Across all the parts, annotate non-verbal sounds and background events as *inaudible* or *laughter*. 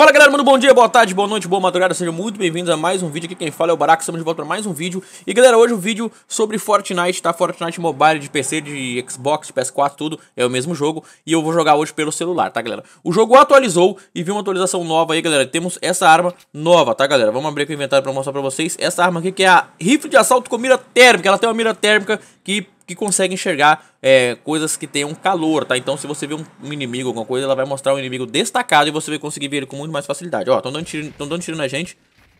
Fala galera, mano, bom dia, boa tarde, boa noite, boa madrugada, sejam muito bem-vindos a mais um vídeo. Aqui quem fala é o Baraco, estamos de volta para mais um vídeo. E galera, hoje o um vídeo sobre Fortnite, tá? Fortnite Mobile de PC, de Xbox, de PS4, tudo, é o mesmo jogo. E eu vou jogar hoje pelo celular, tá galera? O jogo atualizou e viu uma atualização nova aí, galera. Temos essa arma nova, tá galera? Vamos abrir aqui o inventário para mostrar para vocês. Essa arma aqui que é a rifle de assalto com mira térmica, ela tem uma mira térmica que que consegue enxergar é, coisas que tenham calor, tá? Então, se você vê um, um, inimigo, alguma coisa, ela vai mostrar o inimigo destacado e você vai conseguir ver ele com muito mais facilidade. Ó, estão dando, tiro, dando tiro na gente.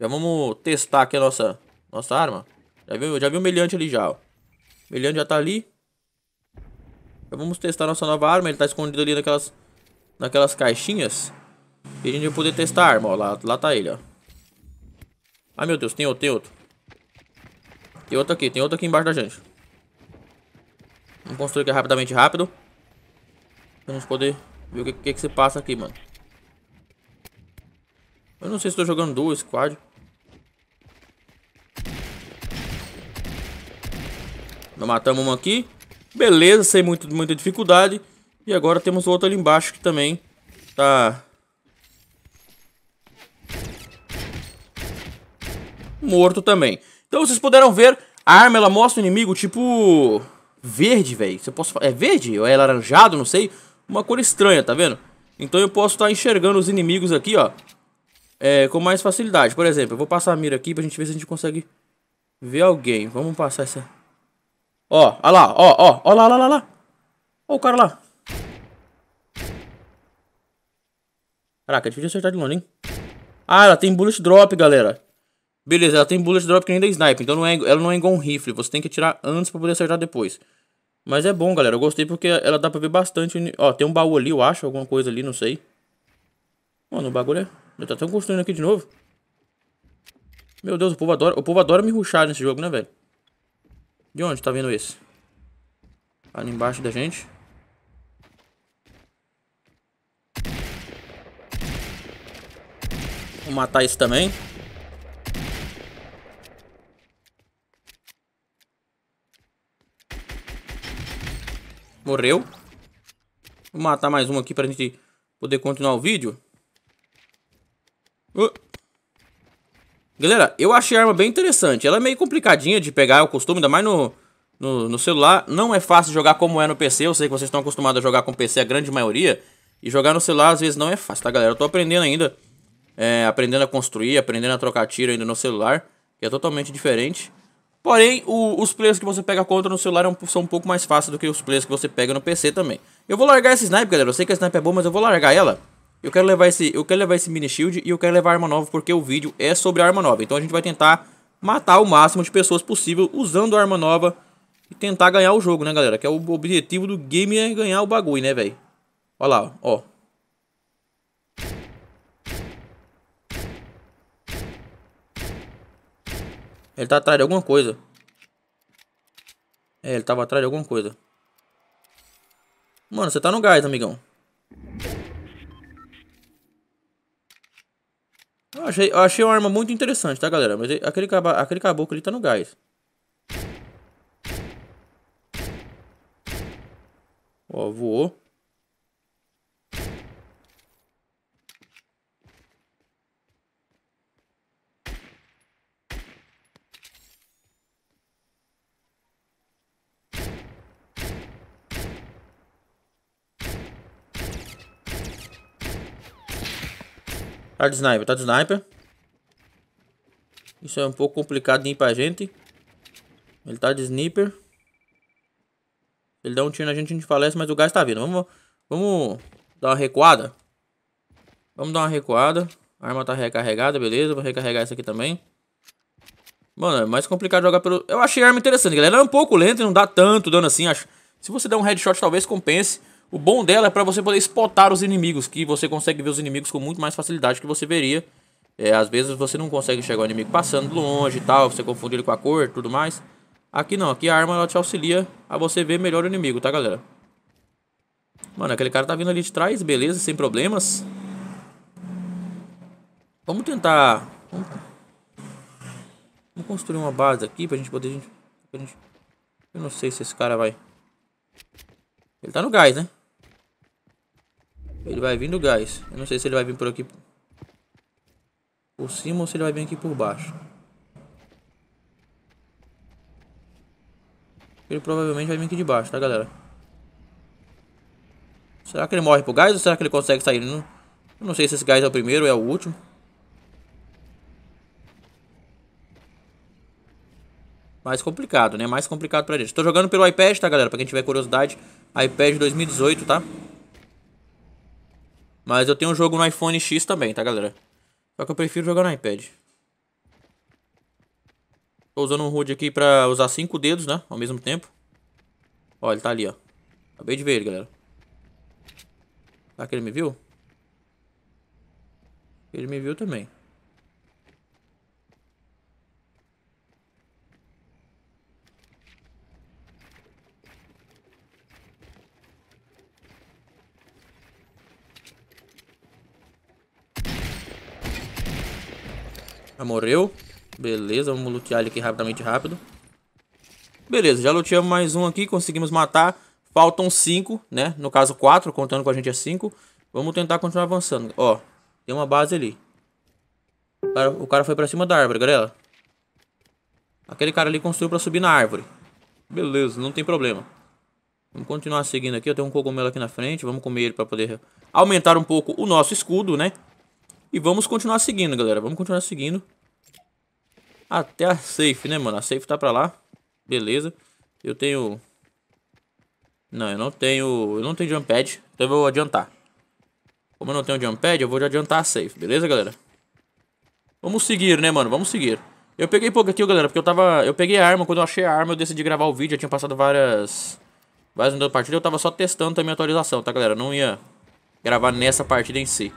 Já vamos testar aqui a nossa, nossa arma. Já viu, já viu o meliante ali já, ó. O meliante já tá ali. Já vamos testar nossa nova arma. Ele tá escondido ali naquelas, naquelas caixinhas. E a gente vai poder testar a arma, ó. Lá, lá tá ele, ó. Ai, meu Deus, tem outro, tem outro. Tem outro aqui, tem outro aqui embaixo da gente. Vamos construir aqui rapidamente, rápido. Pra gente poder ver o que, que, que se passa aqui, mano. Eu não sei se estou jogando duas squad. Nós matamos uma aqui. Beleza, sem muito, muita dificuldade. E agora temos outra ali embaixo que também tá... Morto também. Então vocês puderam ver, a arma ela mostra o inimigo tipo verde, velho. eu posso... É verde ou é laranjado, não sei. Uma cor estranha, tá vendo? Então eu posso estar tá enxergando os inimigos aqui, ó. É, com mais facilidade. Por exemplo, eu vou passar a mira aqui pra gente ver se a gente consegue ver alguém. Vamos passar essa... Ó, ó lá, ó, ó, ó lá, lá, lá, lá. Ó o cara lá. Caraca, é difícil acertar de longe, hein? Ah, ela tem bullet drop, galera. Beleza, ela tem bullet drop que nem da é sniper, então não é, ela não é igual um rifle, você tem que atirar antes pra poder acertar depois. Mas é bom, galera, eu gostei porque ela dá pra ver bastante... Ó, tem um baú ali, eu acho, alguma coisa ali, não sei. Mano, o bagulho é... Já tá tão construindo aqui de novo. Meu Deus, o povo adora, o povo adora me ruxar nesse jogo, né, velho? De onde tá vindo esse? Ali embaixo da gente. Vou matar esse também. Morreu. Vou matar mais um aqui pra gente poder continuar o vídeo. Uh. Galera, eu achei a arma bem interessante. Ela é meio complicadinha de pegar, é o costume, ainda mais no, no, no, celular. Não é fácil jogar como é no PC. Eu sei que vocês estão acostumados a jogar com PC, a grande maioria. E jogar no celular às vezes não é fácil, tá, galera? Eu tô aprendendo ainda. É, aprendendo a construir, aprendendo a trocar tiro ainda no celular. Que é totalmente diferente. Porém, o, os players que você pega contra no celular é são um pouco mais fáceis do que os players que você pega no PC também. Eu vou largar esse sniper, galera. Eu sei que a sniper é boa, mas eu vou largar ela. Eu quero levar esse, eu quero levar esse mini shield e eu quero levar arma nova porque o vídeo é sobre arma nova. Então a gente vai tentar matar o máximo de pessoas possível usando arma nova e tentar ganhar o jogo, né, galera? Que é o objetivo do game é ganhar o bagulho, né, velho? Olha lá, ó. Ele tá atrás de alguma coisa. É, ele tava atrás de alguma coisa. Mano, você tá no gás, amigão. Eu achei, eu achei uma arma muito interessante, tá, galera? Mas aquele, aquele caboclo ali tá no gás. Ó, voou. Tá de sniper, tá de sniper. Isso é um pouco complicado ir pra gente. Ele tá de sniper. ele dá um tiro na gente, a gente falece, mas o gás tá vindo. Vamos, vamos dar uma recuada. Vamos dar uma recuada. A arma tá recarregada, beleza. Vou recarregar essa aqui também. Mano, é mais complicado jogar pelo... Eu achei a arma interessante, galera. Ela é um pouco lenta e não dá tanto dano assim. Acho... Se você der um headshot, talvez compense. O bom dela é para você poder spotar os inimigos, que você consegue ver os inimigos com muito mais facilidade que você veria. É, às vezes você não consegue chegar o inimigo passando longe e tal, você confunde ele com a cor e tudo mais. Aqui não, aqui a arma ela te auxilia a você ver melhor o inimigo, tá galera? Mano, aquele cara tá vindo ali de trás, beleza, sem problemas. Vamos tentar... Vamos, construir uma base aqui pra gente poder... Pra gente... Eu não sei se esse cara vai... Ele tá no gás, né? Ele vai vir do gás. Eu não sei se ele vai vir por aqui por cima ou se ele vai vir aqui por baixo. Ele provavelmente vai vir aqui de baixo, tá, galera? Será que ele morre pro gás ou será que ele consegue sair? Não, eu não sei se esse gás é o primeiro ou é o último. Mais complicado, né? Mais complicado pra gente. Tô jogando pelo iPad, tá, galera? Pra quem tiver curiosidade, iPad 2018, tá? Mas eu tenho um jogo no iPhone X também, tá, galera? Só que eu prefiro jogar no iPad. Tô usando um HUD aqui pra usar cinco dedos, né? Ao mesmo tempo. Ó, ele tá ali, ó. Acabei de ver ele, galera. Será que ele me viu? Ele me viu também. Já morreu. Beleza, vamos lutear ele aqui rapidamente, rápido. Beleza, já luteamos mais um aqui, conseguimos matar. Faltam cinco, né? No caso quatro, contando com a gente é cinco. Vamos tentar continuar avançando. Ó, tem uma base ali. O cara, o cara foi pra cima da árvore, galera. Aquele cara ali construiu pra subir na árvore. Beleza, não tem problema. Vamos continuar seguindo aqui. Eu tenho um cogumelo aqui na frente. Vamos comer ele pra poder aumentar um pouco o nosso escudo, né? E vamos continuar seguindo, galera. Vamos continuar seguindo até a safe, né, mano? A safe tá pra lá. Beleza. Eu tenho... Não, eu não tenho... Eu não tenho jump pad. Então eu vou adiantar. Como eu não tenho jump pad, eu vou adiantar a safe. Beleza, galera? Vamos seguir, né, mano? Vamos seguir. Eu peguei pouco aqui, galera, porque eu tava... Eu peguei a arma. Quando eu achei a arma, eu decidi gravar o vídeo. Já tinha passado várias... Várias minutos da partida. Eu tava só testando também a atualização, tá, galera? Eu não ia gravar nessa partida em si.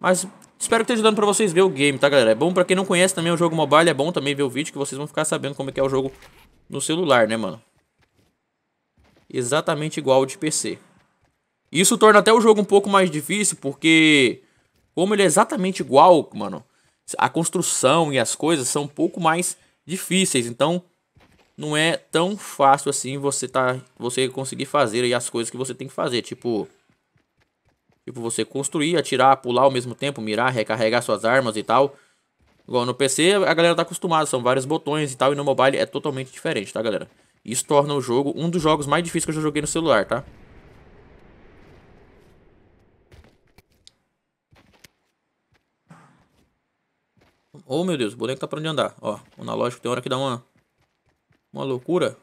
Mas Espero que esteja ajudando pra vocês ver o game, tá, galera? É bom pra quem não conhece também o jogo mobile, é bom também ver o vídeo que vocês vão ficar sabendo como é que é o jogo no celular, né, mano? Exatamente igual ao de PC. Isso torna até o jogo um pouco mais difícil, porque como ele é exatamente igual, mano, a construção e as coisas são um pouco mais difíceis, então não é tão fácil assim você tá você conseguir fazer aí as coisas que você tem que fazer, tipo Tipo, você construir, atirar, pular ao mesmo tempo, mirar, recarregar suas armas e tal. Igual no PC, a galera tá acostumada, são vários botões e tal, e no mobile é totalmente diferente, tá, galera? Isso torna o jogo um dos jogos mais difíceis que eu já joguei no celular, tá? Oh, meu Deus, o boneco tá pra onde andar. Ó, o analógico tem hora que dá uma... Uma loucura.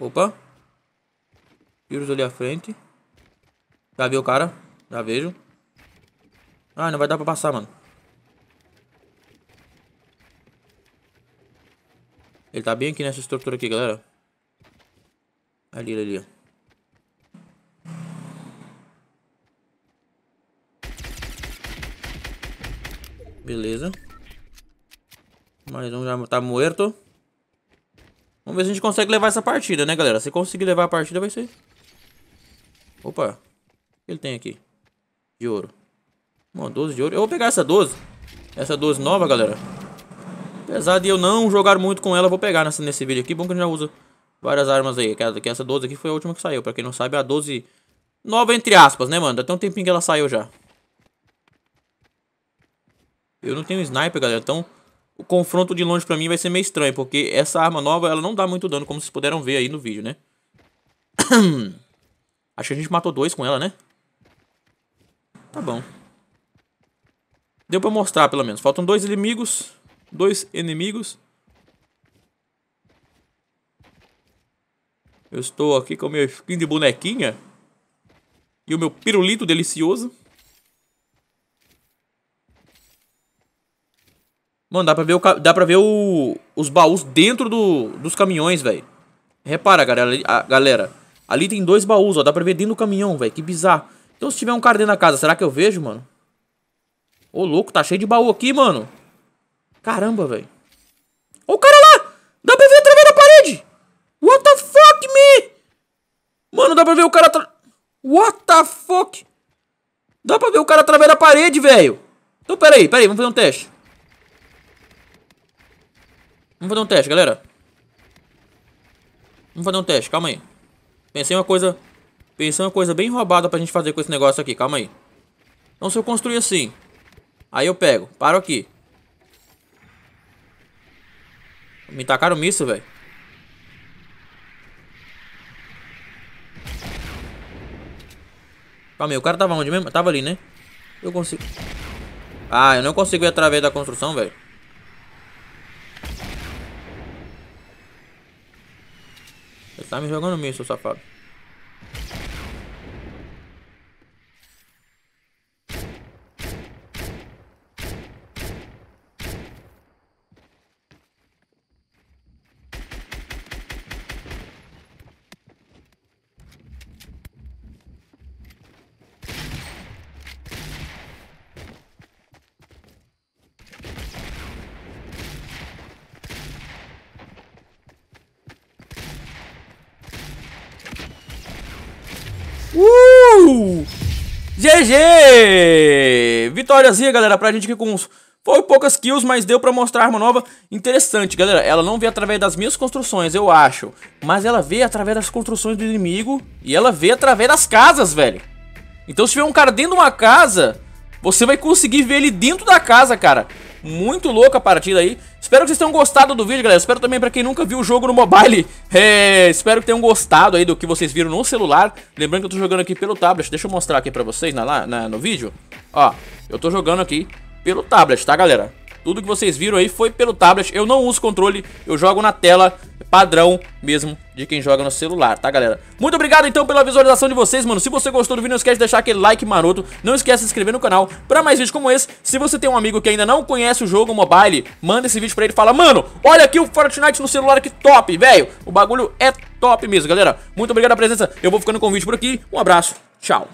Opa. Tiros ali à frente. Já vi o cara. Já vejo. Ah, não vai dar pra passar, mano. Ele tá bem aqui nessa estrutura aqui, galera. Ali, ali, ó. Beleza. Mais um já tá morto. Vamos ver se a gente consegue levar essa partida, né, galera? Se conseguir levar a partida, vai ser... Opa. O que ele tem aqui? De ouro. Uma 12 de ouro. Eu vou pegar essa 12. Essa 12 nova, galera. Apesar de eu não jogar muito com ela, vou pegar nessa, nesse vídeo aqui. Bom que a gente já usa várias armas aí. Que essa 12 aqui foi a última que saiu. Pra quem não sabe, é a 12 nova, entre aspas, né, mano? Até um tempinho que ela saiu já. Eu não tenho sniper, galera. Então, o confronto de longe pra mim vai ser meio estranho, porque essa arma nova, ela não dá muito dano, como vocês puderam ver aí no vídeo, né? *clears throat* Acho que a gente matou dois com ela, né? Tá bom. Deu pra mostrar, pelo menos. Faltam dois inimigos. Dois inimigos. Eu estou aqui com o meu skin de bonequinha. E o meu pirulito delicioso. Mano, dá pra ver, o, dá pra ver o, os baús dentro do, dos caminhões, velho. Repara, galera ali, a, galera. ali tem dois baús, ó. Dá pra ver dentro do caminhão, velho. Que bizarro. Então, se tiver um cara dentro da casa, será que eu vejo, mano? Ô, louco, tá cheio de baú aqui, mano. Caramba, velho. Ô, o cara lá! Dá pra ver através da parede! What the fuck, me? Mano, dá pra ver o cara... Tra... What the fuck? Dá pra ver o cara através da parede, velho. Então, peraí, peraí. Vamos fazer um teste. Vamos fazer um teste, galera. Vamos fazer um teste, calma aí. Pensei uma coisa... Pensei uma coisa bem roubada pra gente fazer com esse negócio aqui, calma aí. Então se eu construir assim... Aí eu pego, paro aqui. Me tacaram míssil, velho. Calma aí, o cara tava onde mesmo? Tava ali, né? Eu consigo... Ah, eu não consigo ir através da construção, velho. Tá me jogando mesmo, seu safado. GG! Vitóriazinha, galera, pra gente que com foi poucas kills, mas deu pra mostrar arma nova interessante, galera. Ela não vê através das minhas construções, eu acho. Mas ela vê através das construções do inimigo e ela vê através das casas, velho. Então se tiver um cara dentro de uma casa, você vai conseguir ver ele dentro da casa, cara muito louca a partida aí. Espero que vocês tenham gostado do vídeo, galera. Espero também pra quem nunca viu o jogo no mobile, *laughs* é... espero que tenham gostado aí do que vocês viram no celular. Lembrando que eu tô jogando aqui pelo tablet. Deixa eu mostrar aqui pra vocês na, na, no vídeo. Ó, eu tô jogando aqui pelo tablet, tá, galera? Tudo que vocês viram aí foi pelo tablet. Eu não uso controle, eu jogo na tela padrão mesmo de quem joga no celular, tá galera? Muito obrigado então pela visualização de vocês, mano. Se você gostou do vídeo, não esquece de deixar aquele like maroto. Não esquece de se inscrever no canal pra mais vídeos como esse. Se você tem um amigo que ainda não conhece o jogo mobile, manda esse vídeo pra ele e fala Mano, olha aqui o Fortnite no celular que top, velho. O bagulho é top mesmo, galera. Muito obrigado pela presença. Eu vou ficando com o vídeo por aqui. Um abraço, tchau.